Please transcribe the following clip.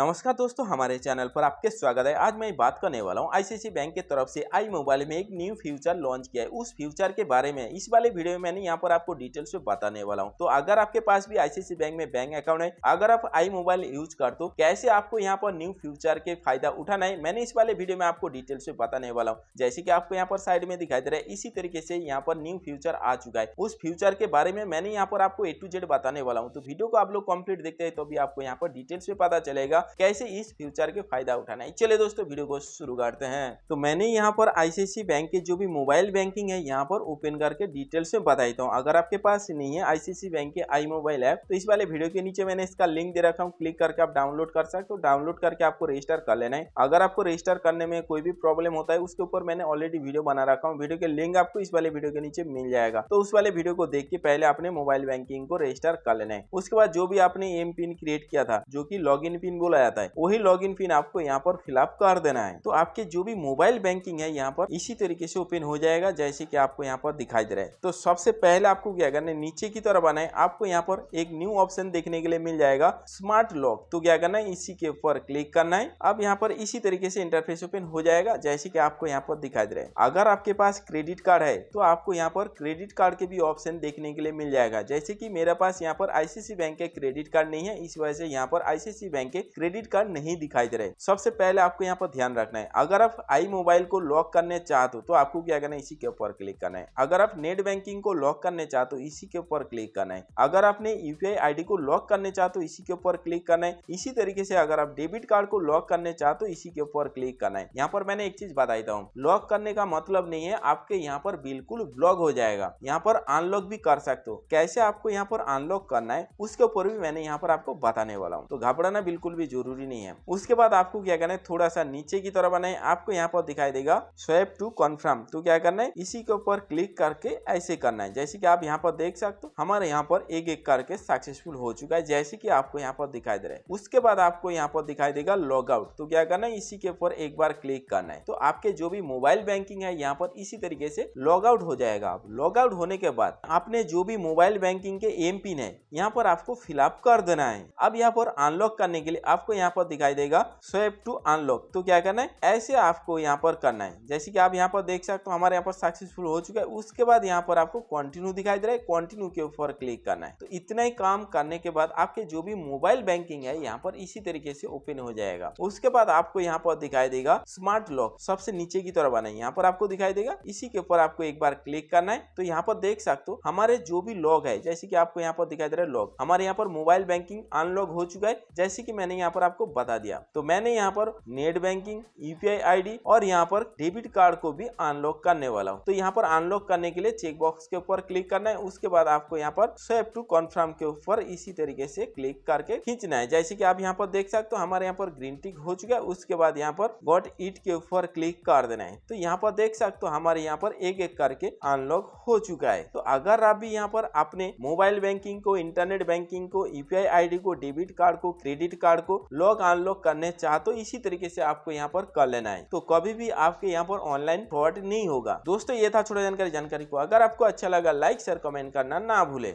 नमस्कार दोस्तों हमारे चैनल पर आपके स्वागत है आज मैं बात करने वाला हूं आईसीआईसी बैंक के तरफ से आई मोबाइल में एक न्यू फ्यूचर लॉन्च किया है उस फ्यूचर के बारे में इस वाले वीडियो में मैंने यहां पर आपको डिटेल्स में बताने वाला हूं तो अगर आपके पास भी आईसीआईसी बैंक में बैंक अकाउंट है अगर आप आई मोबाइल यूज कर दो कैसे आपको यहाँ पर न्यू फ्यूचर के फायदा उठाना है मैंने इस वाले वीडियो में आपको डिटेल्स में बताने वाला हूँ जैसे की आपको यहाँ पर साइड में दिखाई दे रहा है इसी तरीके से यहाँ पर न्यू फ्यूचर आ चुका है उस फ्यूचर के बारे में मैंने यहाँ पर आपको ए टू जेड बताने वाला हूँ तो वीडियो को आप लोग कम्प्लीट देखते हैं तो भी आपको यहाँ पर डिटेल्स में पता चलेगा कैसे इस फ्यूचर के फायदा उठाना है चले दोस्तों वीडियो को शुरू करते हैं तो मैंने यहाँ पर आईसीआईसी बैंक के जो भी मोबाइल बैंकिंग है यहाँ पर ओपन करके डिटेल्स में बता देता हूँ अगर आपके पास नहीं है आईसीआईसी बैंक के आई मोबाइल ऐप तो इस वाले वीडियो के नीचे मैंने इसका लिंक दे रखा हूँ क्लिक करके आप डाउनलोड कर सकते हो डाउनलोड करके आपको रजिस्टर कर लेना है अगर आपको रजिस्टर करने में कोई भी प्रॉब्लम होता है उसके ऊपर मैंने ऑलरेडी वीडियो बना रखा हूँ वीडियो के लिंक आपको इस वाले वीडियो के नीचे मिल जाएगा तो उस वाले वीडियो को देख के पहले आपने मोबाइल बैंकिंग को रजिस्टर कर लेना है उसके बाद जो भी आपने एम पिन क्रिएट किया था जो की लॉग पिन बोला चला जाता है वही लॉग इन पिन आपको यहाँ पर फिलअप कर देना है तो आपके जो भी मोबाइल बैंकिंग है यहाँ पर इसी तरीके से ओपन हो जाएगा जैसे की आपको यहाँ पर दिखाई दे रहा है तो सबसे पहले आपको क्या करना है नीचे की तरफ आना है आपको यहाँ पर एक न्यू ऑप्शन देखने के लिए मिल जाएगा स्मार्ट लॉक तो क्या करना है इसी के ऊपर क्लिक करना है अब यहाँ पर इसी तरीके से इंटरफेस ओपन हो जाएगा जैसे की आपको यहाँ पर दिखाई दे रहा है अगर आपके पास क्रेडिट कार्ड है तो आपको यहाँ पर क्रेडिट कार्ड के भी ऑप्शन देखने के लिए मिल जाएगा जैसे कि मेरे पास यहाँ पर आईसीसी बैंक के क्रेडिट कार्ड नहीं है इस वजह से यहाँ पर आईसीसी बैंक के क्रेडिट कार्ड नहीं दिखाई दे रहे सबसे पहले आपको यहाँ पर ध्यान रखना है अगर आप आई मोबाइल को लॉक करने चाहते हो तो आपको क्या करना है इसी के ऊपर क्लिक करना है अगर आप नेट बैंकिंग को लॉक करने चाहते हो इसी के ऊपर क्लिक करना है अगर आपने यूपीआई आईडी को लॉक करने चाहते हो इसी के ऊपर क्लिक करना है इसी तरीके से अगर आप डेबिट कार्ड को लॉक करने चाहते हो इसी के ऊपर क्लिक करना है यहाँ पर मैंने एक चीज बताई था हूँ लॉक करने का मतलब नहीं है आपके यहाँ पर बिल्कुल ब्लॉक हो जाएगा यहाँ पर अनलॉक भी कर सकते हो कैसे आपको यहाँ पर अनलॉक करना है उसके ऊपर भी मैंने यहाँ पर आपको बताने वाला हूँ तो घबराना बिल्कुल भी भी जरूरी नहीं है उसके बाद आपको क्या करना है थोड़ा सा नीचे की तरफ बनाए आपको यहाँ पर दिखाई देगा स्वेप टू कन्फर्म तो क्या करना है इसी के ऊपर क्लिक करके ऐसे करना है जैसे की आप यहाँ पर देख सकते हो हमारे यहाँ पर एक एक करके सक्सेसफुल हो चुका है जैसे की आपको यहाँ पर दिखाई दे रहा है उसके बाद आपको यहाँ पर दिखाई देगा लॉग आउट तो क्या करना है इसी के ऊपर एक बार क्लिक करना है तो आपके जो भी मोबाइल बैंकिंग है यहाँ पर इसी तरीके से लॉग आउट हो जाएगा आप लॉग आउट होने के बाद आपने जो भी मोबाइल बैंकिंग के एम पिन है यहाँ पर आपको फिलअप कर देना है अब यहाँ पर अनलॉक करने के लिए आप आपको यहाँ पर दिखाई देगा स्वेप टू अनलॉक तो क्या करना है ऐसे आपको यहाँ पर करना है जैसे कि आप यहाँ पर देख सकते हो हमारे यहाँ पर सक्सेसफुल हो चुका है उसके बाद यहाँ पर आपको कंटिन्यू दिखाई दे रहा है कंटिन्यू के ऊपर क्लिक करना है तो इतना ही काम करने के बाद आपके जो भी मोबाइल बैंकिंग है यहाँ पर इसी तरीके से ओपन हो जाएगा उसके बाद आपको यहाँ पर दिखाई देगा स्मार्ट लॉक सबसे नीचे की तरफ आना है यहाँ पर आपको दिखाई देगा इसी के ऊपर आपको एक बार क्लिक करना है तो यहाँ पर देख सकते हो हमारे जो भी लॉग है जैसे की आपको यहाँ पर दिखाई दे रहा है लॉग हमारे यहाँ पर मोबाइल बैंकिंग अनलॉक हो चुका है जैसे की मैंने यहाँ पर आपको बता दिया तो मैंने यहाँ पर नेट बैंकिंग यूपीआई आईडी और यहाँ पर डेबिट कार्ड को भी अनलॉक करने वाला हूँ तो यहाँ पर अनलॉक करने के लिए चेकबॉक्स के ऊपर क्लिक करना है उसके बाद आपको यहाँ पर स्वेप टू कॉन्फर्म के ऊपर इसी तरीके से क्लिक करके खींचना है जैसे की आप यहाँ पर देख सकते हो हमारे यहाँ पर ग्रीन टिक हो चुका है उसके बाद यहाँ पर गॉट इट के ऊपर क्लिक कर देना है तो यहाँ पर देख सकते हो हमारे यहाँ पर एक एक करके अनलॉक हो चुका है तो अगर आप भी यहाँ पर अपने मोबाइल बैंकिंग को इंटरनेट बैंकिंग को यूपीआई आईडी को डेबिट कार्ड को क्रेडिट कार्ड को लॉक अनलॉक करने चाहते तो इसी तरीके से आपको यहाँ पर कर लेना है तो कभी भी आपके यहाँ पर ऑनलाइन फ्रॉड नहीं होगा दोस्तों ये था छोटा जानकारी जानकारी को अगर आपको अच्छा लगा लाइक शेयर कमेंट करना ना भूले